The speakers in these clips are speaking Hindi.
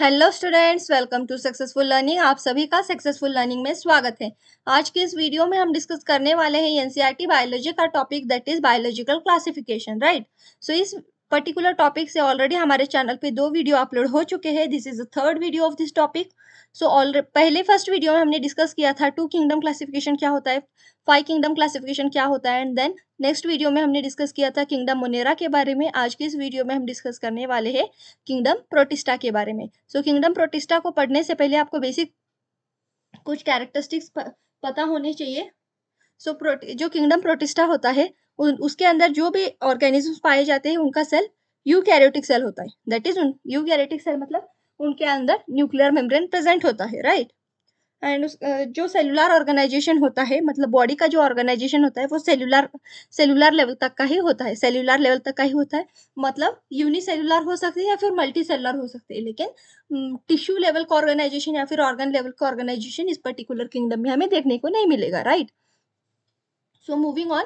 Hello students welcome to successful learning आप सभी का सक्सेसफुल लर्निंग में स्वागत है आज के इस वीडियो में हम डिस्कस करने वाले हैं एनसीईआरटी बायोलॉजी का topic that is biological classification right so इस पर्टिकुलर टॉपिक से ऑलरेडी हमारे चैनल पे दो वीडियो अपलोड हो चुके हैं this is the third video of this topic so all पहले फर्स्ट वीडियो में हमने डिस्कस किया था टू किंगडम क्लासिफिकेशन क्या होता है फाइव किंगडम क्लासिफिकेशन क्या होता है एंड देन नेक्स्ट वीडियो में हमने डिस्कस किया था किंगडम मोनेरा के बारे में आज के इस वीडियो में हम डिस्कस करने वाले हैं किंगडम प्रोटिस्टा के बारे में सो किंगडम प्रोटिस्टा को पढ़ने से पहले आपको बेसिक कुछ कैरेक्टरिस्टिक्स पता होने चाहिए सो so, जो किंगडम प्रोटिस्टा होता है उसके अंदर जो भी ऑर्गेनिजम्स पाए जाते हैं उनका सेल यूकैरियोटिक सेल होता है दैट इज यूकैरियोटिक सेल मतलब उनके अंदर न्यूक्लियर मेम्ब्रेन प्रेजेंट होता है राइट एंड जो सेलुलर ऑर्गेनाइजेशन होता है मतलब बॉडी का जो ऑर्गेनाइजेशन होता है वो सेलुलर सेलुलर लेवल तक का ही होता है सेलुलर लेवल तक का ही होता है मतलब यूनिसेलुलर हो सकते हैं या फिर मल्टी सेलुलर हो सकते हैं लेकिन टिश्यू लेवल का ऑर्गेनाइजेशन या फिर ऑर्गन लेवल का ऑर्गेनाइजेशन इस पर्टिकुलर किंगडम में हमें देखने को नहीं मिलेगा right so moving on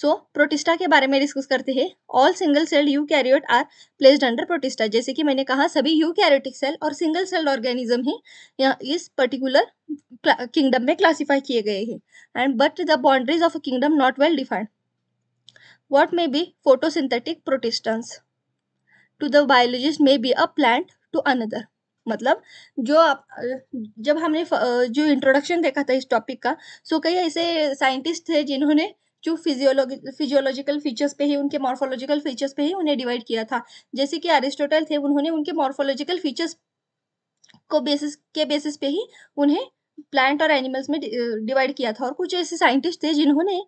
so so, Protista के बारे में डिस्कस करते हैं all single cell eukaryote are placed under Protista जैसे कि मैंने कहा सभी यू कैरियोटिक सेल और सिंगल सेल्ड ऑर्गेनिज्म ही इस पर्टिकुलर किंगडम में क्लासिफाई किए गए हैं and but the boundaries of a kingdom not well defined what may be photosynthetic protistans to the biologist may be a plant to another मतलब जो आप जब हमने जो इंट्रोडक्शन देखा था इस टॉपिक का सो कई ऐसे साइंटिस्ट थे जिन्होंने जो फिजियोलॉजी फिजियोलॉजिकल फीचर्स पे ही उनके मॉर्फोलॉजिकल फीचर्स पे ही उन्हें डिवाइड किया था जैसे कि एरिस्टोटल थे उन्होंने उनके मॉर्फोलॉजिकल फीचर्स को बेसिस के बेसिस पे ही उन्हें प्लांट और एनिमल्स में डिवाइड किया था और कुछ ऐसे साइंटिस्ट थे जिन्होंने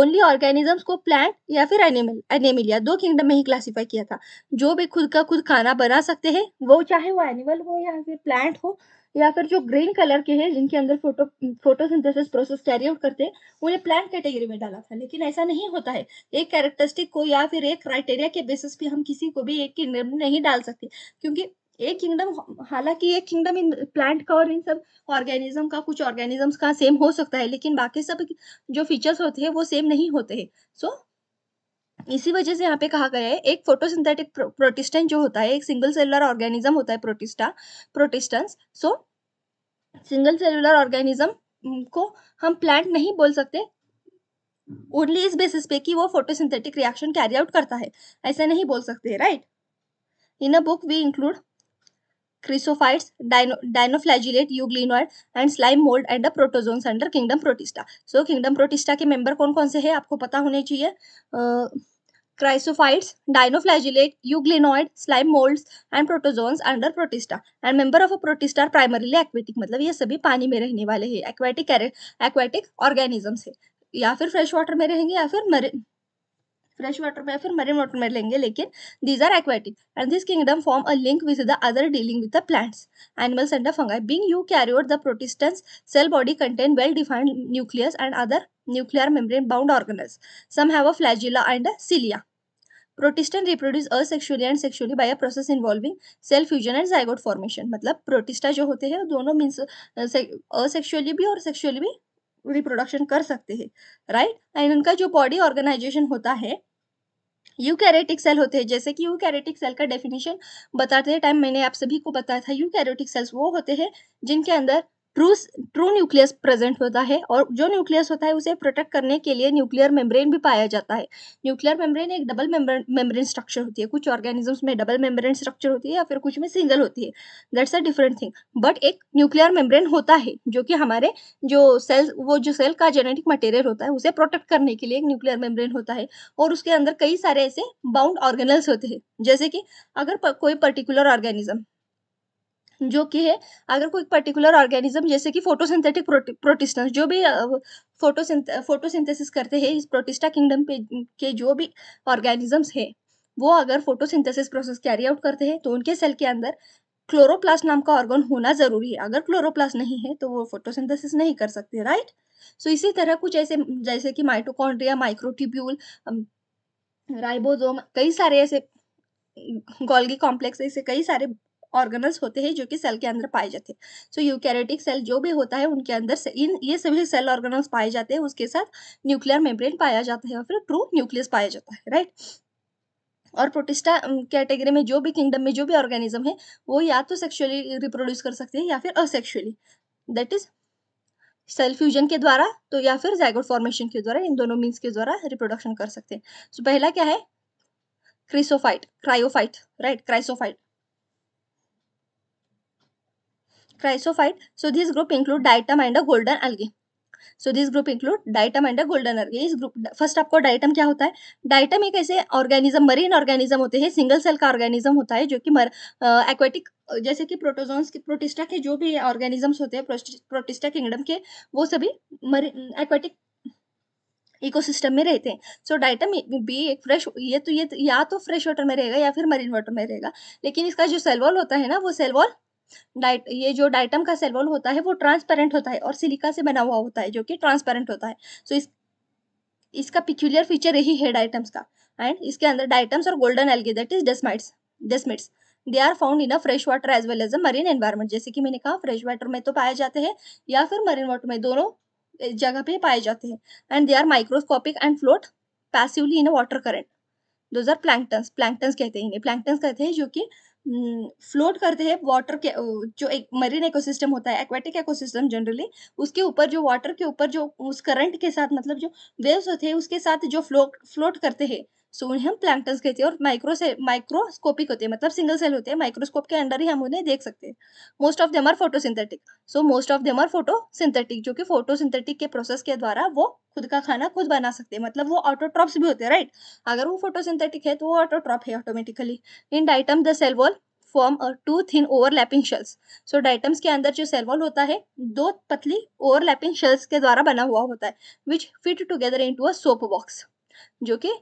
ओनली ऑर्गेनिजम्स को प्लांट या फिर एनिमल एनिमिलिया दो किंगडम में ही क्लासीफाई किया था जो भी खुद का खुद खाना बना सकते हैं वो चाहे वो एनिमल हो या फिर प्लांट हो या फिर जो ग्रीन कलर के हैं जिनके अंदर photo photosynthesis process carry out करते हैं उन्हें प्लांट कैटेगरी में डाला था लेकिन ऐसा नहीं होता है एक कैरेक्टरिस्टिक को या फिर एक क्राइटेरिया के बेसिस पे हम किसी को भी एक किंगडम में नहीं डाल सकते क्योंकि एक किंगडम हालांकि एक किंगडम इन प्लांट का और इन सब ऑर्गेनिज्म का कुछ ऑर्गेनिजम्स का सेम हो सकता है लेकिन बाकी सब जो फीचर्स होते हैं वो सेम नहीं होते हैं सो इसी वजह से यहाँ पे कहा गया है एक फोटोसिंथेटिक प्रोटिस्टेंट जो होता है एक सिंगल सेलुलर ऑर्गेनिज्म होता है Protista protistans so so, single cellular organism को हम प्लांट नहीं बोल सकते ओनली इस बेसिस पे कि वो फोटोसिंथेटिक रिएक्शन कैरी आउट करता है ऐसा नहीं बोल सकते right in a book we include chrysophytes dinoflagellate euglenoid and slime mould and the protozoans under kingdom Protista so kingdom Protista के मेंबर कौन कौन से हैं आपको पता होने चाहिए chrysophytes dinoflagellate euglenoid, slime moulds and protozoans under Protista and member of a Protista are primarily aquatic मतलब ये सभी पानी में रहने वाले हैं एक्वेटिक एक्वेटिक ऑर्गेनिजम्स है या फिर फ्रेश वाटर में रहेंगे या फिर मरे फ्रेश वाटर में या फिर मरीन वाटर में लेंगे लेकिन these are aquatic and this kingdom form a link with the other dealing with the plants animals and the fungi being eukaryote the protistans cell body contain well defined nucleus and other nuclear membrane bound organelles. Some have a flagella and a cilia. Protistan reproduce असexually and sexually by a process involving cell fusion and zygote formation मतलब प्रोटिस्टा जो होते हैं दोनों मीन्स असexually भी और सेक्सुअली भी रिप्रोडक्शन कर सकते हैं राइट right? एंड उनका जो बॉडी ऑर्गेनाइजेशन होता है यूकैरेटिक सेल होते हैं जैसे कि यूकैरेटिक सेल का डेफिनेशन बताते टाइम मैंने आप सभी को बताया था यूकैरेटिक सेल्स वो होते हैं जिनके अंदर ट्रू ट्रू न्यूक्लियस प्रेजेंट होता है और जो न्यूक्लियस होता है उसे प्रोटेक्ट करने के लिए न्यूक्लियर मेम्ब्रेन भी पाया जाता है न्यूक्लियर मेम्ब्रेन एक डबल मेम्ब्रेन स्ट्रक्चर होती है कुछ ऑर्गेनिजम्स में डबल मेम्ब्रेन स्ट्रक्चर होती है या फिर कुछ में सिंगल होती है that's a different thing but एक न्यूक्लियर मेम्ब्रेन होता है जो कि हमारे जो सेल वो जो सेल का जेनेटिक मटेरियल होता है उसे प्रोटेक्ट करने के लिए एक न्यूक्लियर मेम्ब्रेन होता है और उसके अंदर कई सारे ऐसे बाउंड ऑर्गेनल्स होते हैं जैसे कि अगर कोई पर्टिकुलर ऑर्गेनिज्म जो कि है अगर कोई पर्टिकुलर ऑर्गेनिज्म जैसे कि फोटोसिंथेटिक प्रोटिस्टन जो भी फोटोसिंथ फोटोसिंथेसिस करते हैं इस प्रोटिस्टा किंगडम पे के जो भी ऑर्गेनिजम्स हैं वो अगर फोटोसिंथेसिस प्रोसेस कैरी आउट करते हैं तो उनके सेल के अंदर क्लोरोप्लास्ट नाम का ऑर्गन होना जरूरी है अगर क्लोरोप्लास्ट नहीं है तो वो फोटोसिंथेसिस नहीं कर सकते राइट सो so, इसी तरह कुछ ऐसे जैसे कि माइटोकॉन्ड्रिया माइक्रोटिब्यूल राइबोजोम कई सारे ऐसे गोल्गी कॉम्प्लेक्स ऐसे कई सारे ऑर्गनल्स होते हैं जो कि सेल के अंदर पाए जाते हैं सो यूकैरियोटिक सेल जो भी होता है उनके अंदर से इन ये सभी सेल ऑर्गनल्स पाए जाते हैं उसके साथ न्यूक्लियर मेम्ब्रेन पाया जाता है और फिर ट्रू न्यूक्लियस पाया जाता है राइट और प्रोटिस्टा कैटेगरी में जो भी किंगडम में जो भी ऑर्गेनिज्म है वो या तो सेक्सुअली रिप्रोड्यूस कर सकते हैं या फिर asexually that is cell fusion के द्वारा तो या फिर जैगोड फॉर्मेशन के द्वारा इन दोनों मीन्स के द्वारा रिप्रोडक्शन कर सकते हैं सो so, पहला क्या है chrysophyte cryophyte right chrysophyte chrysophyte. So this group include diatom and a golden algae. So this group include diatom and golden algae इस ग्रुप फर्स्ट आपको डाइटम क्या होता है डाइटम एक ऐसे ऑर्गेनिज्म मरीन ऑर्गेनिज्म होते हैं सिंगल सेल का ऑर्गेनिज्म होता है जो कि मर एक्वेटिक जैसे कि प्रोटोजोन्स के प्रोटिस्टा के जो भी ऑर्गेनिजम्स होते हैं प्रोटिस्टा किंगडम के वो सभी मरीन एक्वेटिक इकोसिस्टम में रहते हैं सो so, डाइटम भी एक फ्रेश ये तो ये तो, या तो फ्रेश वाटर में रहेगा या फिर मरीन वाटर में रहेगा लेकिन इसका जो सेलवॉल होता है ना वो सेलवॉल डाइट ये जो डाइटम का सेल वॉल होता है वो ट्रांसपेरेंट होता है और सिलिका से बना हुआ होता है जो कि ट्रांसपेरेंट होता है सो so, इस इसका पिक्यूलियर फीचर यही है डाइटम्स का एंड इसके अंदर डाइटम्स और golden algae that is desmids desmids they are found in a fresh water as well as a marine environment जैसे कि मैंने कहा फ्रेश वाटर में तो पाए जाते हैं या फिर मरीन वाटर में दोनों जगह पे पाए जाते हैं and they are microscopic and float passively in a water current दो आर प्लैंकटन्स प्लैंकटन्स कहते हैं इन्हें प्लैंकटन्स कहते हैं जो कि फ्लोट करते हैं वाटर के जो एक मरीन इकोसिस्टम होता है एक्वेटिक इकोसिस्टम जनरली उसके ऊपर जो वाटर के ऊपर जो उस करंट के साथ मतलब जो वेव्स होते हैं उसके साथ जो फ्लोट फ्लोट करते हैं सो so, उन्हें हम प्लैंकटन्स कहते हैं और माइक्रो से माइक्रोस्कोपिक होते हैं मतलब सिंगल सेल होते हैं माइक्रोस्कोप के अंडर ही हम उन्हें देख सकते हैं most of them are photosynthetic so most of them are photosynthetic जो कि फोटोसिंथेटिक के प्रोसेस के द्वारा वो खुद का खाना खुद बना सकते हैं मतलब वो ऑटोट्रॉप्स भी होते हैं राइट अगर वो फोटोसिंथेटिक है तो वो ऑटोट्रॉप है automatically in diatom the cell wall form two thin overlapping shells so diatoms के अंदर जो सेल वॉल होता है दो पतली ओवरलैपिंग शेल्स के द्वारा बना हुआ होता है which fit together into a soap box जो कि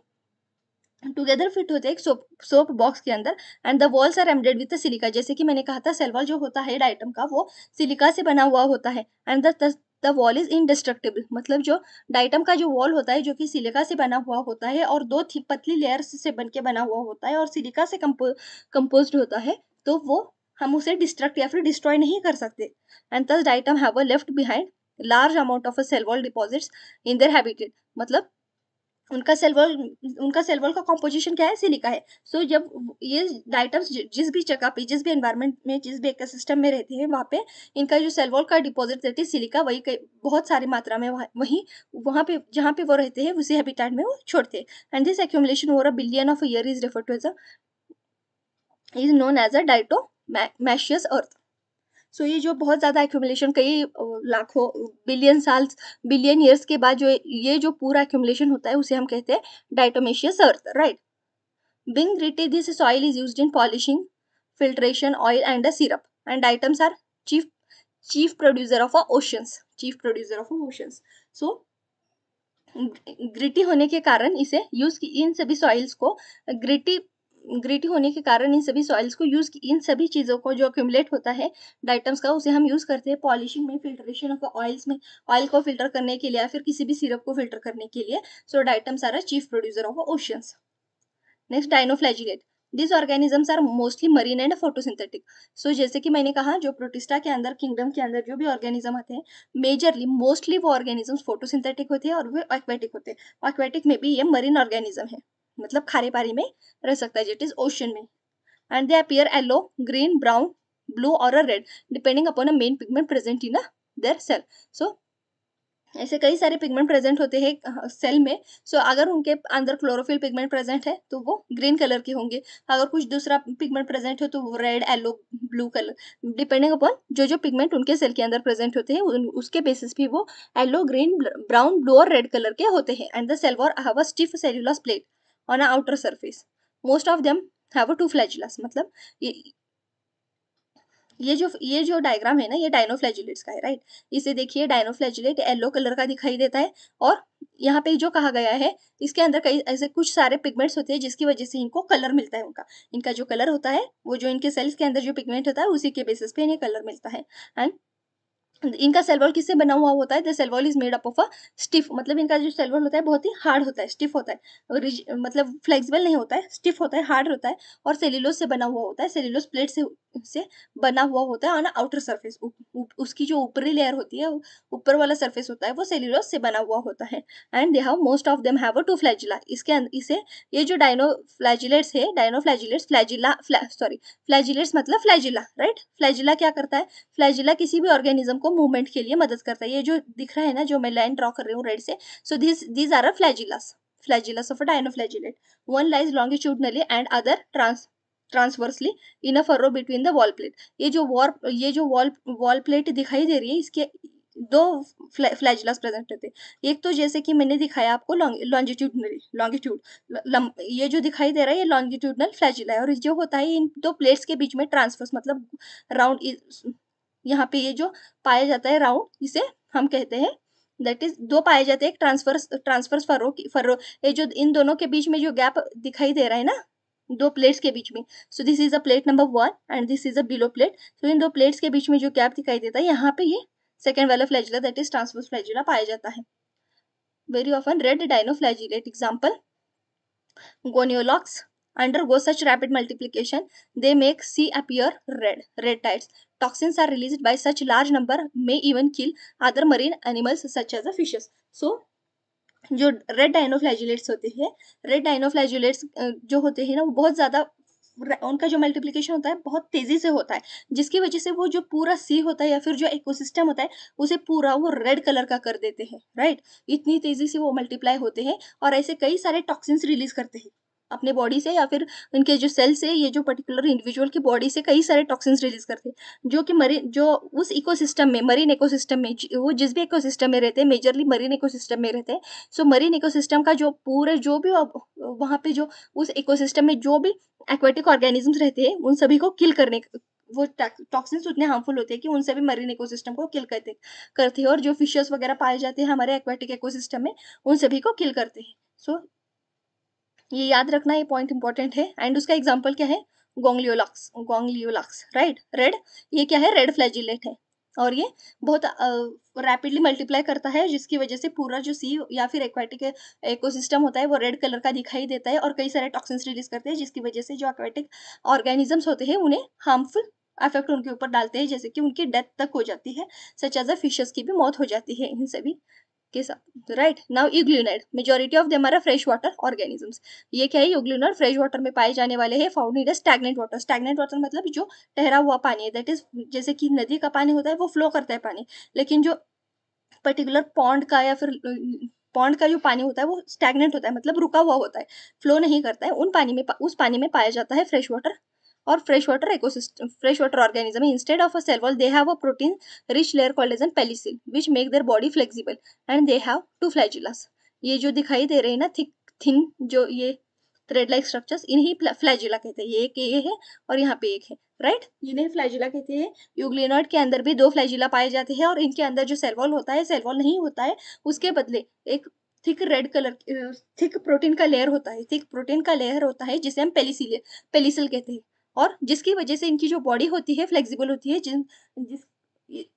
टुगेदर फिट होते एक सोप सोप बॉक्स के अंदर and the walls are embedded with silica जैसे कि मैंने कहा था सेलवॉल जो होता है डाइटम का वो सिलिका से बना हुआ होता है and the the wall is indestructible मतलब जो डाइटम का जो वॉल होता है जो कि सिलिका से बना हुआ होता है और दो थी पतली लेयर्स से बन के बना हुआ होता है और सिलिका से कंपो कंपोज होता है तो वो हम उसे डिस्ट्रक्ट या फिर डिस्ट्रॉय नहीं कर सकते and thus diatom have a left behind large amount of a cell wall deposits in their habitat मतलब उनका सेलवॉल उनका सेलवॉल का कॉम्पोजिशन क्या है सिलिका है सो so, जब ये डाइटम्स जिस भी जगह पे जिस भी एनवायरनमेंट में जिस भी इकोसिस्टम में रहती है वहाँ पे इनका जो सेलवॉल का डिपॉजिट रहती है सिलिका वही बहुत सारी मात्रा में वहाँ वहीं वहाँ पे जहाँ पे वो रहते हैं उसी हैबिटेट में वो छोड़ते हैं and this accumulation over a billion of year is refer to as a is known as a diatomaceous earth so ये जो बहुत ज़्यादा एक्यूमुलेशन कई लाखों बिलियन साल बिलियन ईयर्स के बाद जो ये जो पूरा एक्यूमलेशन होता है उसे हम कहते हैं diatomaceous earth right being gritted this soil is use in polishing filtration oil and a syrup and items chief chief chief producer of chief producer producer of oceans so gritty होने के कारण इसे यूज इन सभी सॉइल्स को ग्रिटी ग्रीटी होने के कारण इन सभी सॉइल्स को यूज़ इन सभी चीज़ों को जो अक्यूमलेट होता है डाइटम्स का उसे हम यूज़ करते हैं पॉलिशिंग में फिल्ट्रेशन ऑफ ऑयल्स में ऑयल को फिल्टर करने के लिए या फिर किसी भी सिरप को फिल्टर करने के लिए so diatoms are chief producer of oceans next dinoflagellate this organisms are mostly marine and photosynthetic so जैसे कि मैंने कहा जो प्रोटिस्टा के अंदर किंगडम के अंदर जो भी ऑर्गेनिज्म आते हैं मेजरली मोस्टली वो ऑर्गेनिजम्स फोटोसिंथेटिक होते हैं और वे एक्वेटिक होते हैं एक्वेटिक में भी ये मरीन ऑर्गेनिज्म है मतलब खारे पानी में रह सकता है जिट इज ओशन में and they appear yellow green brown blue और a red depending upon a main pigment present in a their cell so ऐसे कई सारे पिगमेंट प्रेजेंट होते हैं सेल में सो so, अगर उनके अंदर क्लोरोफिल पिगमेंट प्रेजेंट है तो वो ग्रीन कलर के होंगे अगर कुछ दूसरा पिगमेंट प्रेजेंट हो तो वो red yellow blue colour depending upon जो जो पिगमेंट उनके सेल के अंदर प्रेजेंट होते हैं उसके बेसिस पे वो येलो ग्रीन ब्राउन ब्लू और रेड कलर के होते हैं and the cell wall have a stiff cellulose plate on an outer most of them have two flagellas मतलब ये ये जो ये जो डायग्राम है ना ये डायनोफ्लैजुलेट्स का है राइट इसे देखिए डायनोफ्लैजुलेट येलो कलर का दिखाई देता है और यहाँ पे जो कहा गया है इसके अंदर कई ऐसे कुछ सारे पिगमेंट्स होते हैं जिसकी वजह से इनको कलर मिलता है उनका इनका जो कलर होता है वो जो इनके सेल्स के अंदर जो पिगमेंट होता है उसी के बेसिस पे इन्हें कलर मिलता है एंड इनका सेलवॉल किससे बना हुआ होता है the cell wall is made up of a stiff मतलब इनका जो सेलवॉल होता है बहुत ही हार्ड होता है स्टिफ होता है मतलब फ्लेक्सिबल नहीं होता है स्टिफ होता है हार्ड होता है और सेलिलोज से बना हुआ होता है सेलिलोज प्लेट से से बना हुआ होता है ऑन आउटर सरफेस उसकी जो ऊपरी लेयर होती है ऊपर वाला सरफेस होता है वो सेल्यूलोस से बना हुआ होता है and they have most of them have a two flagella इसके अं, इसे ये जो डायनो फ्लैजिलेट्स है dinoflagellates flagella sorry flagellates मतलब फ्लैजिला राइट फ्लैजिला क्या करता है फ्लैजिला किसी भी ऑर्गेनिज्म को मूवमेंट के लिए मदद करता है ये जो दिख रहा है ना जो मैं लाइन ड्रॉ कर रही हूँ रेड से so this these are a flagellas flagellas of a dinoflagellate one lies longitudinally and other trans transversally in a furrow between the wall plate ये जो वॉर ये जो वॉल वॉल प्लेट दिखाई दे रही है इसके दो फ्लैजलास प्रेजेंट रहते हैं एक तो जैसे कि मैंने दिखाया आपको लॉन्गिट्यूडनरी लॉन्गिट्यूड ये जो दिखाई दे रहा है ये लॉन्गिट्यूडनल फ्लैजिला है और जो होता है इन दो प्लेट्स के बीच में ट्रांसफर्स मतलब राउंड यहाँ पे ये जो पाया जाता है राउंड इसे हम कहते हैं दैट इज दो पाए जाते हैं एक ट्रांसफर्स ट्रांसफर्स फर्रो फर्रो ये जो इन दोनों के बीच में जो गैप दिखाई दे रहा है ना दो प्लेट्स के बीच में so this is a plate number one and this is a below plate so इन दो प्लेट्स के बीच में जो गैप दिखाई देता है यहाँ पे ये सेकेंड वाला flagella that is transverse flagella पाया जाता है very often red dinoflagellate example Gonyaulax undergo such rapid multiplication they make sea appear red red tides toxins are released by such large number may even kill other marine animals such as the fishes so जो रेड डाइनोफ्लैजुलेट्स होते हैं रेड डाइनोफ्लैजुलेट्स जो होते हैं ना वो बहुत ज़्यादा उनका जो मल्टीप्लिकेशन होता है बहुत तेज़ी से होता है जिसकी वजह से वो जो पूरा सी होता है या फिर जो इकोसिस्टम होता है उसे पूरा वो रेड कलर का कर देते हैं राइट इतनी तेज़ी से वो मल्टीप्लाई होते हैं और ऐसे कई सारे टॉक्सिन्स रिलीज करते हैं अपने बॉडी से या फिर उनके जो सेल्स है ये जो पर्टिकुलर इंडिविजुअल की बॉडी से कई सारे टॉक्सिन्स रिलीज करते हैं जो कि मरीन जो उस इकोसिस्टम में मरीन इकोसिस्टम में वो जिस भी इकोसिस्टम में रहते हैं मेजरली मरीन इकोसिस्टम में रहते हैं सो मरीन इकोसिस्टम का जो पूरा जो भी वहाँ पे जो उस इकोसिस्टम में जो भी एक्वेटिक ऑर्गेनिजम्स रहते हैं उन सभी को किल करने वो टॉक्सिन्स उतने हार्मफुल होते हैं कि उन सभी मरीन इकोसिस्टम को किल करते करते हैं और जो फिशेस वगैरह पाए जाते हैं हमारे एक्वेटिक इकोसिस्टम में उन सभी को किल करते हैं सो ये याद रखना ये पॉइंट इंपॉर्टेंट है एंड उसका एग्जाम्पल क्या है गोंगलियोलॉक्स गोंगलियोलॉक्स राइट रेड ये क्या है रेड फ्लैजिलेट है और ये बहुत रैपिडली uh, मल्टीप्लाई करता है जिसकी वजह से पूरा जो सी या फिर एक्वाटिक इकोसिस्टम होता है वो रेड कलर का दिखाई देता है और कई सारे टॉक्सिन्स रिलीज करते हैं जिसकी वजह से जो एक्वाटिक ऑर्गेनिजम्स होते हैं उन्हें हार्मफुल अफेक्ट उनके ऊपर डालते हैं जैसे कि उनकी डेथ तक हो जाती है सच एज अ फिशेस की भी मौत हो जाती है इन सभी साथ right now euglenoid majority of their fresh water organism ये क्या है यूग्लूनर फ्रेश वाटर में पाए जाने वाले हैं found in stagnant water stagnant water मतलब जो ठहरा हुआ पानी है दैट इज जैसे कि नदी का पानी होता है वो फ्लो करता है पानी लेकिन जो पर्टिकुलर पॉन्ड का या फिर पॉन्ड का जो पानी होता है वो स्टैगनेंट होता है मतलब रुका हुआ होता है फ्लो नहीं करता है उन पानी में उस पानी में पाया जाता है फ्रेश वाटर और fresh water freshwater organism. Instead of a cell wall, they have a protein-rich layer called as an pellicle which make their body flexible and they have two flagellas. ये जो दिखाई दे रहे हैं ना थिक थिन जो ये थ्रेड लाइक स्ट्रक्चर्स इन्हें फ्लैजिला कहते हैं ये एक ये है और यहाँ पे एक है राइट इन्हें फ्लैजिला कहते हैं यूग्लिनॉइड के अंदर भी दो फ्लैजिला पाए जाते हैं और इनके अंदर जो सेलवॉल होता है सेलवॉल नहीं होता है उसके बदले एक thick red colour thick protein का लेयर होता है थिक प्रोटीन का लेयर होता है जिसे हम पेलिसिल पेलिसिल कहते हैं और जिसकी वजह से इनकी जो बॉडी होती है फ्लेक्सिबल होती है जिन जिस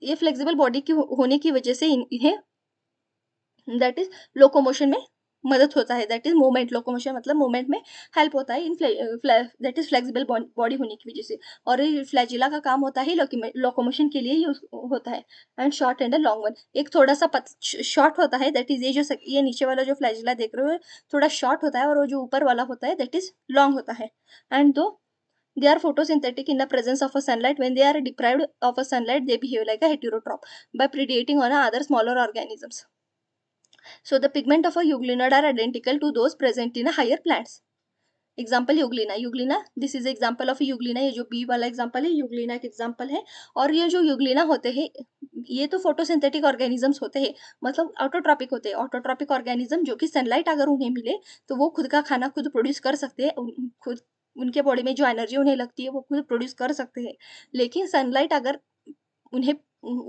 ये फ्लेक्सिबल बॉडी की होने की वजह से इन्हें दैट इज लोकोमोशन में मदद होता है दैट इज मोमेंट लोकोमोशन मतलब मोमेंट में हेल्प होता है in that is flexible body होने की वजह से और फ्लैजिला का काम होता है लोकोमोशन के लिए यूज होता है and short and long one एक थोड़ा सा शॉर्ट होता है दैट इज ये जो ये नीचे वाला जो फ्लैजिला देख रहे हो थोड़ा शॉर्ट होता है और वो जो ऊपर वाला होता है दैट इज लॉन्ग होता है एंड दो They are photosynthetic in the presence of a sunlight. When they are deprived of a sunlight, they behave like a heterotroph by predating on other smaller organisms. So the pigment of a euglena are identical to those present in higher plants. Example Euglena Euglena this is example of Euglena ये जो बी वाला एग्जाम्पल है यूग्लिना का एग्जाम्पल है और ये जो यूग्लिना होते हैं ये तो फोटोसिंथेटिक ऑर्गेनिजम्स होते हैं मतलब ऑटोट्रॉपिक होते हैं ऑटोट्रॉपिक ऑर्गेनिज्म जो कि सनलाइट अगर उन्हें मिले तो वो खुद का खाना खुद प्रोड्यूस कर सकते हैं खुद उनके बॉडी में जो एनर्जी उन्हें लगती है वो खुद प्रोड्यूस कर सकते हैं लेकिन सनलाइट अगर उन्हें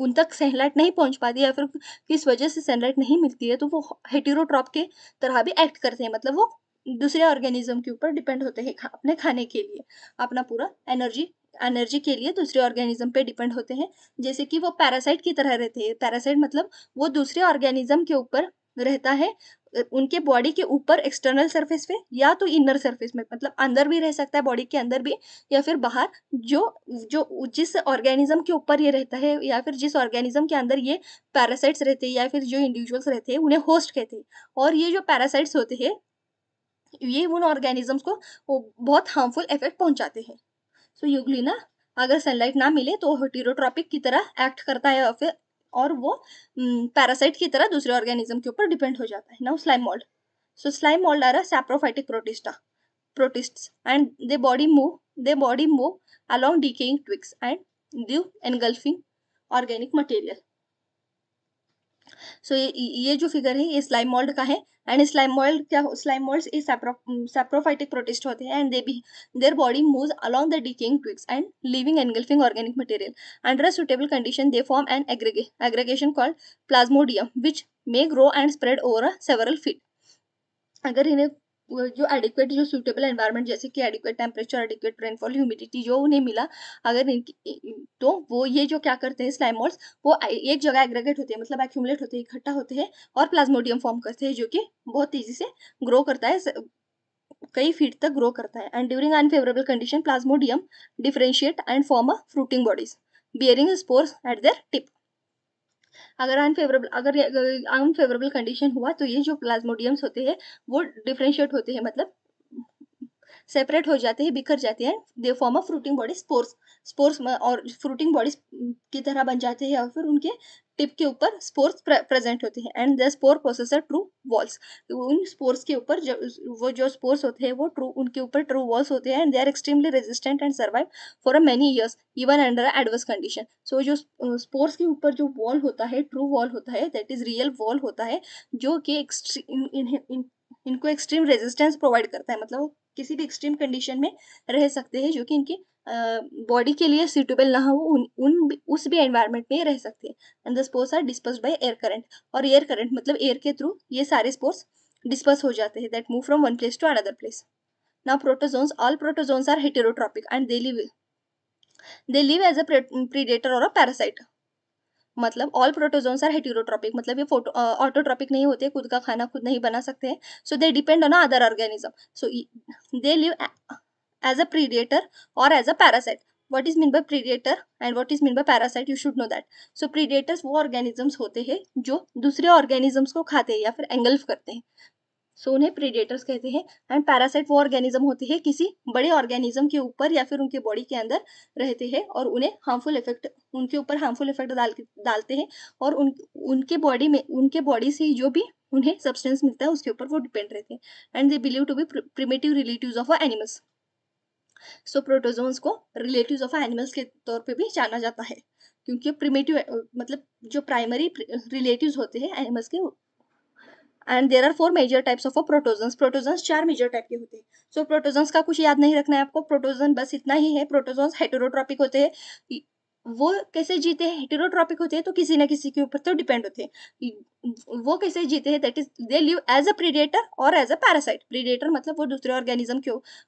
उन तक सनलाइट नहीं पहुंच पाती या फिर किस वजह से सनलाइट नहीं मिलती है तो वो हेटीरोट्रॉप के तरह भी एक्ट करते हैं मतलब वो दूसरे ऑर्गेनिज्म के ऊपर डिपेंड होते हैं अपने खाने के लिए अपना पूरा एनर्जी एनर्जी के लिए दूसरे ऑर्गेनिज्म पे डिपेंड होते हैं जैसे कि वो पैरासाइट की तरह रहते हैं पैरासाइट मतलब वो दूसरे ऑर्गेनिज्म के ऊपर रहता है उनके बॉडी के ऊपर एक्सटर्नल सरफेस पे या तो इनर सरफेस में मतलब अंदर भी रह सकता है बॉडी के अंदर भी या फिर बाहर जो जो जिस ऑर्गेनिज्म के ऊपर ये रहता है या फिर जिस ऑर्गेनिज्म के अंदर ये पैरासाइट्स रहते हैं या फिर जो इंडिविजुअल्स रहते हैं उन्हें होस्ट कहते हैं और ये जो पैरासाइट्स होते हैं ये उन ऑर्गेनिजम्स को बहुत हार्मफुल इफेक्ट पहुंचाते हैं सो so, युगलिना अगर सनलाइट ना मिले तो टीरोट्रॉपिक की तरह एक्ट करता है या फिर और वो पैरासाइट की तरह दूसरे ऑर्गेनिज्म के ऊपर डिपेंड हो जाता है now slime mould so slime mould are a saprophytic protista protist and they body move they body move along decaying twigs and do engulfing organic material so so, ये जो फिगर है ये स्लाइम मोल्ड का है एंड स्लाइम मोल्ड क्या slime mould is saprophytic protist होते हैं and they be their body move along the decaying twigs and living engulfing organic material under suitable condition they form and aggregation called plasmodium which may grow and spread over several feet अगर इन्हें जो एडिक्वेट जो सूटेबल एनवायरनमेंट जैसे कि adequate temperature adequate rainfall humidity जो उन्हें मिला अगर इनकी तो वो ये जो क्या करते हैं स्लाइम मॉल्स वो एक जगह एग्रेगेट होते हैं मतलब एक्यूमुलेट होते हैं इकट्ठा होते हैं और प्लाज्मोडियम फॉर्म करते हैं जो कि बहुत तेजी से ग्रो करता है कई फीट तक ग्रो करता है and during unfavourable condition plasmodium differentiate and form a fruiting bodies bearing spores at their tip अगर अनफेवरेबल अगर अनफेवरेबल कंडीशन हुआ तो ये जो प्लाज्मोडियम्स होते हैं वो डिफ्रेंशिएट होते हैं मतलब सेपरेट हो जाते हैं बिखर जाते हैं they form of fruiting body spores spores और फ्रूटिंग बॉडीज की तरह बन जाते हैं और फिर उनके टिप के ऊपर स्पोर्स प्रेजेंट होते हैं and the spore processor true walls उन स्पोर्स के ऊपर जो वो जो स्पोर्स होते हैं वो ट्रू उनके ऊपर ट्रू वॉल्स होते हैं and they are extremely resistant and survive for a many years even under adverse condition so जो स्पोर्स uh, के ऊपर जो वॉल होता है ट्रू वॉल होता है दैट इज रियल वॉल होता है जो कि इनको एक्सट्रीम रेजिस्टेंस प्रोवाइड करता है मतलब किसी भी एक्सट्रीम कंडीशन में रह सकते हैं जो कि इनके बॉडी के लिए सूटेबल ना हो उन, उन उस भी एनवायरनमेंट में रह सकते हैं and the spores are disperse by air current और एयर करंट मतलब एयर के थ्रू ये सारे स्पोर्स डिस्पर्स हो जाते हैं that move from one place to another place now protozoans all protozoans are heterotrophic and they live they live as a predator और अ पैरासाइट मतलब ऑल प्रोटोजोन्स आर हेटीरोट्रॉपिक मतलब ये फोटो ऑटोट्रॉपिक नहीं होते खुद का खाना खुद नहीं बना सकते हैं so they depend on other organism so they live as a predator और as a parasite what is mean by predator and what is mean by parasite you should know that so predators वो ऑर्गेनिजम्स होते हैं जो दूसरे ऑर्गेनिजम्स को खाते हैं या फिर एंगल्फ करते हैं सो उन्हें प्रीडेटर्स कहते हैं एंड पैरासाइट वो ऑर्गेनिज्म होते हैं किसी बड़े ऑर्गेनिज्म के ऊपर या फिर उनके बॉडी के अंदर रहते हैं और उन्हें हार्मफुल इफेक्ट उनके ऊपर हार्मफुल इफेक्ट डाल डालते हैं और उन उनके बॉडी में उनके बॉडी से जो भी उन्हें सब्सटेंस मिलता है उसके ऊपर वो डिपेंड रहते हैं and they believe to be primitive relative of animals so protozoans को रिलेटिव ऑफ एनिमल्स के तौर पर भी जाना जाता है क्योंकि प्रिमेटिव मतलब जो प्राइमरी रिलेटिव होते हैं एनिमल्स के and there are four major types of protozoans protozoans चार मेजर टाइप के होते हैं सो प्रोटोजन्स का कुछ याद नहीं रखना है आपको प्रोटोजन बस इतना ही है प्रोटोजन्स हेटेरोट्रॉपिक होते हैं वो कैसे जीते हैं हेटेरोट्रॉपिक होते हैं तो किसी ना किसी के ऊपर तो डिपेंड होते हैं वो कैसे जीते हैं that is they live as a predator और एज अ पैरासाइट प्रीडेटर मतलब वो दूसरे ऑर्गेनिज्म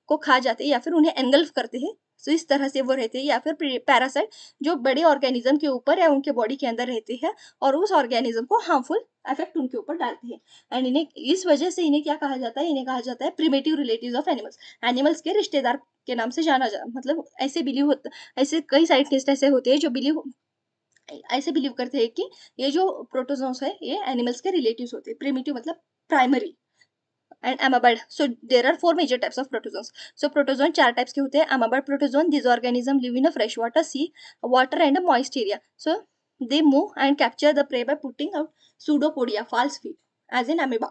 को खा जाते हैं या फिर उन्हें एंगल्फ करते हैं सो इस तरह से वो रहते हैं या फिर पैरासाइट जो बड़े ऑर्गेनिज्म के ऊपर या उनके बॉडी के अंदर रहते हैं और उस ऑर्गेनिज्म को हार्मफुल इफेक्ट उनके ऊपर डालते हैं एंड इन्हें इस वजह से इन्हें क्या कहा जाता है इन्हें कहा जाता है primitive relative of animals animals के रिश्तेदार के नाम से जाना जा मतलब ऐसे बिलीव होते ऐसे कई साइंटिस्ट ऐसे होते हैं जो बिलीव ऐसे बिलीव करते हैं कि ये जो प्रोटोजोन्स है ये एनिमल्स के रिलेटिव होते हैं प्रिमेटिव मतलब primary and amoeboid so there are four major types of protozoans so protozoan चार टाइप्स के होते हैं amoeboid protozoan these organism live in a fresh water sea water and moist area so they move and capture the prey by putting out pseudopodia false feet as in amoeba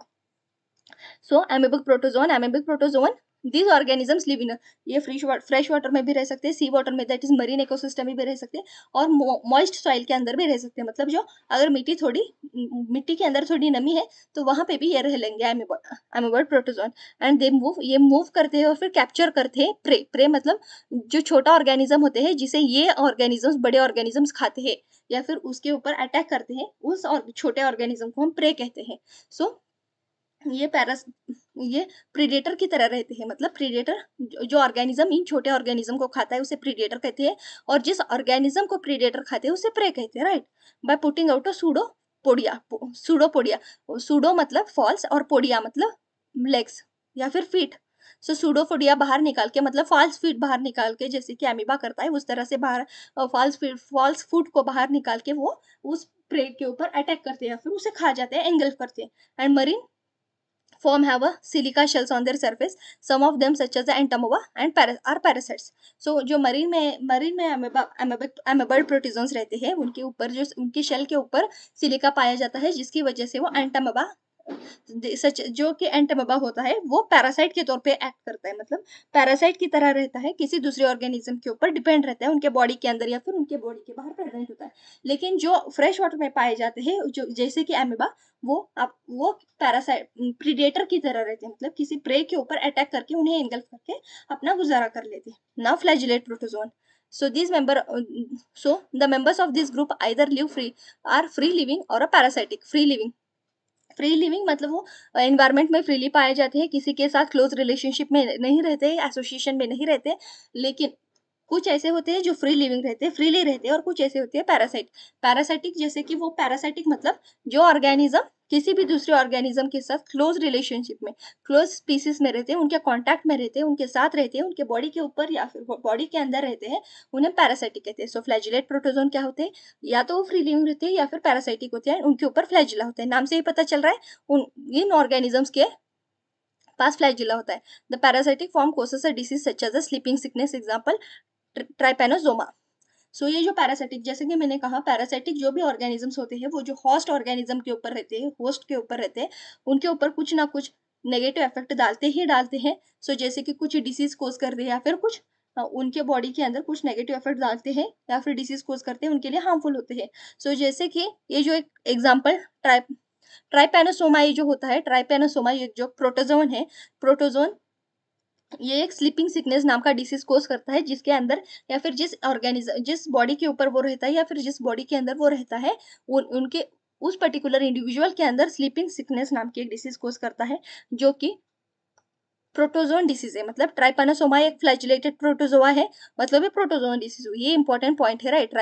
so amoebic protozoan amoebic protozoan these organisms live in ये फ्रेश वाटर फ्रेश वाटर में भी रह सकते हैं सी वाटर में दैट इज मरीन इकोसिस्टम में भी रह सकते हैं और मॉइस्ट सॉइल के अंदर भी रह सकते हैं मतलब जो अगर मिट्टी थोड़ी मिट्टी के अंदर थोड़ी नमी है तो वहाँ पे भी ये रह लेंगे amoeboid protozoan and they move ये मूव करते हैं और फिर कैप्चर करते हैं प्रे प्रे मतलब जो छोटा ऑर्गेनिज्म होते हैं जिसे ये ऑर्गेनिजम्स बड़े ऑर्गेनिजम्स खाते हैं या फिर उसके ऊपर अटैक करते हैं उस और छोटे ऑर्गेनिज्म को हम प्रे कहते हैं सो so, ये पैरास ये प्रीडेटर की तरह रहते हैं मतलब प्रीडेटर जो ऑर्गेनिज्म इन छोटे ऑर्गेनिज्म को खाता है उसे प्रीडेटर कहते हैं और जिस ऑर्गेनिज्म को प्रीडेटर खाते हैं उसे प्रे कहते हैं right by putting out a pseudopodia pseudopodia pseudo मतलब फॉल्स और पोडिया मतलब लेग्स या फिर फीट सो सूडो फोडिया बाहर निकाल के मतलब फॉल्स फीट बाहर निकाल के जैसे कि अमीबा करता है उस तरह से बाहर फॉल्स फीट फॉल्स फूट को बाहर निकाल के वो उस प्रे के ऊपर अटैक करते हैं फिर उसे खा जाते हैं एंगल करते हैं and marine form have a silica shells on their surface. Some of them such as the entamoeba and paras are parasites. So जो marine में marine में amoeba amoebid protozoans रहते हैं उनके ऊपर जो उनकी shell के ऊपर silica पाया जाता है जिसकी वजह से वो entamoeba सच जो कि एंटबबा होता है वो पैरासाइट के तौर पे एक्ट करता है मतलब पैरासाइट की तरह रहता है किसी दूसरे ऑर्गेनिज्म के ऊपर डिपेंड रहता है उनके बॉडी के अंदर या फिर उनके बॉडी के बाहर प्रेजेंट होता है लेकिन जो फ्रेश वाटर में पाए जाते हैं जो जैसे कि एमेबा वो आप वो पैरासाइट प्रीडेटर की तरह रहते हैं मतलब किसी प्रे के ऊपर अटैक करके उन्हें एंगल करके अपना गुजारा कर लेते हैं ना flagellate protozoan so these member uh, so the members of this group either live free are free living or a parasitic free living free living मतलब वो एनवायरमेंट में फ्रीली पाए जाते हैं किसी के साथ क्लोज रिलेशनशिप में नहीं रहते एसोसिएशन में नहीं रहते लेकिन कुछ ऐसे होते हैं जो फ्री लिविंग रहते हैं फ्रीली रहते हैं और कुछ ऐसे होते हैं पैरासाइट पैरासाइटिक जैसे कि वो पैरासाइटिक मतलब जो ऑर्गेनिज्म किसी भी दूसरे ऑर्गेनिज्म के साथ क्लोज रिलेशनशिप में क्लोज स्पीसीज में रहते हैं उनके कॉन्टैक्ट में रहते हैं उनके साथ रहते हैं उनके बॉडी के ऊपर या फिर बॉडी के अंदर रहते हैं उन्हें पैरासाइटिक कहते हैं सो फ्लैजिलेट प्रोटोजोन क्या होते हैं या तो वो फ्री लिविंग रहते हैं या फिर पैरासाइटिक होते हैं उनके ऊपर फ्लैजिला होते हैं नाम से ही पता चल रहा है उन इन ऑर्गेनिजम्स के पास फ्लैजिला होता है the parasitic form causes a disease such as a sleeping sickness example Trypanosoma so so, ये जो पैरासिटिक जैसे कि मैंने कहा पैरासिटिक जो भी ऑर्गेनिजम्स होते हैं वो जो होस्ट ऑर्गेनिज्म के ऊपर रहते हैं होस्ट के ऊपर रहते हैं उनके ऊपर कुछ ना कुछ नेगेटिव इफेक्ट डालते ही डालते हैं सो so, जैसे कि कुछ डिसीज कोज करते हैं या फिर कुछ उनके बॉडी के अंदर कुछ नेगेटिव इफेक्ट डालते हैं या फिर डिसीज कोज करते हैं उनके लिए हार्मफुल होते हैं सो so, जैसे कि ये जो एक एग्जाम्पल ट्राइप ट्राइपेनोसोमा ये जो होता है ट्राइपेनोसोमा ये जो प्रोटोजोन है प्रोटोजोन ये एक स्लीपिंग सिकनेस नाम का डिसीज कोस करता है जिसके अंदर या फिर जिस ऑर्गेनिज जिस बॉडी के ऊपर वो रहता है या फिर जिस बॉडी के अंदर वो रहता है उन उनके उस पर्टिकुलर इंडिविजुअल के अंदर स्लीपिंग सिकनेस नाम की एक डिसीज कोस करता है जो कि प्रोटोजोन डिसीज है मतलब ट्राइपेनोसोमा एक फ्लैजुलेटेड प्रोटोजोआ है मतलब ये प्रोटोजोन डिसीज ये इंपॉर्टेंट पॉइंट है राइट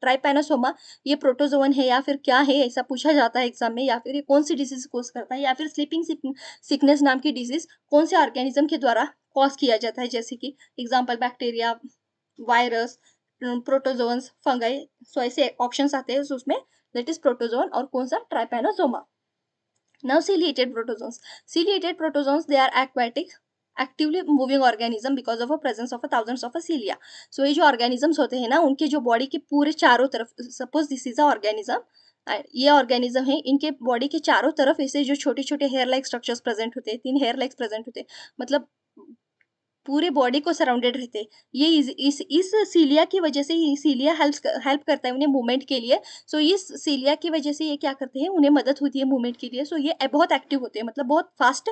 ट्राइपेनासोमा ये प्रोटोजोन है या फिर क्या है ऐसा पूछा जाता है एग्जाम में या फिर ये कौन सी डिसीज कोस करता है या फिर स्लीपिंग सिकनेस नाम की डिजीज कौन से ऑर्गेनिज्म के द्वारा कॉज किया जाता है जैसे कि example bacteria virus protozoans fungi so ऐसे ऑप्शन आते हैं तो उसमें दैट इज प्रोटोजोन और कौन सा Trypanosoma Now ciliated protozoans. Ciliated protozoans, they are aquatic actively moving organism because of a presence of a thousands of a cilia so ये जो ऑर्गेनिजम्स होते हैं ना उनके जो बॉडी के पूरे चारों तरफ suppose this is a organism ये ऑर्गेनिज्म है इनके बॉडी के चारों तरफ ऐसे जो छोटे छोटे हेयर लाइक स्ट्रक्चर्स प्रेजेंट होते हैं तीन हेयर लाइक्स प्रेजेंट होते हैं मतलब पूरे बॉडी को सराउंडेड रहते ये इस इस, इस सीलिया की वजह से ही सीलिया हेल्प हेल्प करता है उन्हें मूवमेंट के लिए सो so, इस सीलिया की वजह से ये क्या करते हैं उन्हें मदद होती है मूवमेंट के लिए सो so, ये बहुत एक्टिव होते हैं मतलब बहुत फास्ट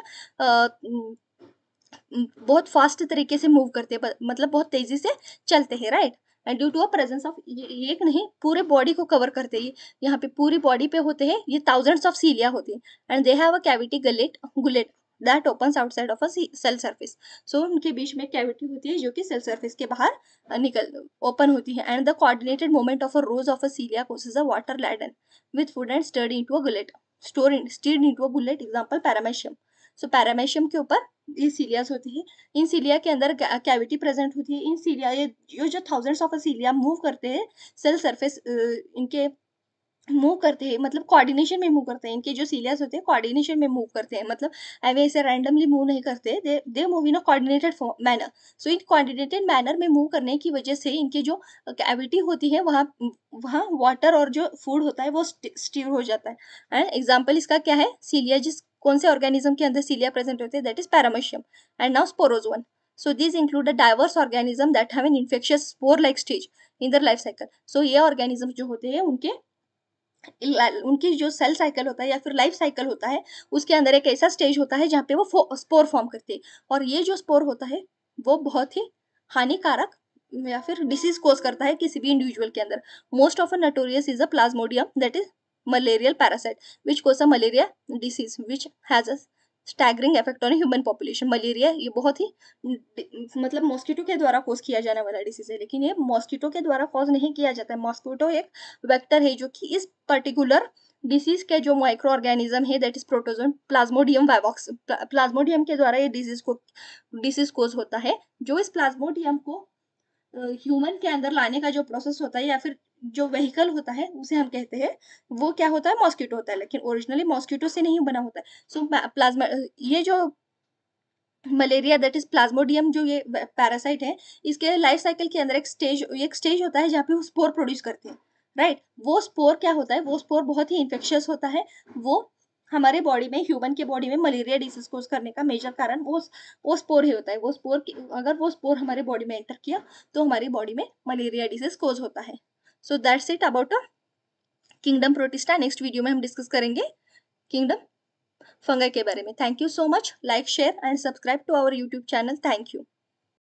बहुत फास्ट तरीके से मूव करते हैं मतलब बहुत तेजी से चलते हैं right and due to a presence of ये एक नहीं पूरे बॉडी को कवर करते हैं यहाँ पे पूरी बॉडी पे होते हैं ये थाउजेंड्स ऑफ सीलिया होती है and they have a cavity gullet gullet that open outside of a cell surface so उनके बीच में कैविटी होती है जो कि सेल सर्फिस के बाहर निकल ओपन होती है and the coordinated movement of a rows of a cilia causes a water laden with food and steered into a gullet store instead into a bullet example Paramecium so Paramecium के ऊपर ये सीलियाज होती है इन सीलिया के अंदर कैविटी प्रेजेंट होती है इन सीलिया ये जो thousands of a cilia move करते हैं सेल सर्फेस इनके मूव करते हैं मतलब कोऑर्डिनेशन में मूव करते हैं इनके जो सीलियर्स होते हैं कोऑर्डिनेशन में मूव करते हैं मतलब अवे ऐसे रैंडमली मूव नहीं करते they they move in a coordinated manner so in coordinated manner में मूव करने की वजह से इनके जो कैविटी होती है वहाँ वहाँ वाटर और जो फूड होता है वो स्टीव हो जाता है एंड एग्जाम्पल इसका क्या है सीलिया जिस कौन से ऑर्गेनिज्म के अंदर सीलिया प्रेजेंट होते हैं that is Paramecium and now sporozoan so this include a diverse organism that have an infectious spore like stage in their life cycle so ये ऑर्गेनिज्म जो होते हैं उनके उनकी जो सेल साइकिल होता है या फिर लाइफ साइकिल होता है उसके अंदर एक ऐसा स्टेज होता है जहाँ पे वो स्पोर फॉर्म करते हैं और ये जो स्पोर होता है वो बहुत ही हानिकारक या फिर डिसीज कोज करता है किसी भी इंडिविजुअल के अंदर most of a notorious is a Plasmodium that is malarial parasite which cause a malaria disease which has a staggering effect on human population malaria ये बहुत ही मतलब मॉस्किटो के द्वारा कोज किया जाने वाला डिसीज है लेकिन ये मॉस्किटो के द्वारा कॉज नहीं किया जाता है मॉस्किटो एक वेक्टर है जो कि इस पर्टिकुलर डिसीज के जो माइक्रो ऑर्गेनिज्म है that is protozoan Plasmodium vivax Plasmodium के द्वारा ये डिजीज को डिसीज कोज होता है जो इस प्लाज्मोडियम को ह्यूमन के अंदर लाने का जो प्रोसेस होता है या फिर जो वेहीकल होता है उसे हम कहते हैं वो क्या होता है मॉस्किटो होता है लेकिन ओरिजिनली मॉस्किटो से नहीं बना होता है सो so, प्लाज्मा ये जो मलेरिया दैट इज प्लाज्मोडियम जो ये पैरासाइट है इसके लाइफ साइकिल के अंदर एक स्टेज एक स्टेज होता है जहाँ पे वो स्पोर प्रोड्यूस करते हैं राइट right? वो स्पोर क्या होता है वो स्पोर बहुत ही इन्फेक्शियस होता है वो हमारे बॉडी में ह्यूमन के बॉडी में मलेरिया डिजीज कोज करने का मेजर कारण वो वो स्पोर ही होता है वो स्पोर अगर वो स्पोर हमारे बॉडी में एंटर किया तो हमारी बॉडी में मलेरिया डिजीज कोज होता है so that's it about a kingdom Protista next video में हम डिस्कस करेंगे किंगडम फंगा के बारे में thank you so much like share and subscribe to our YouTube channel thank you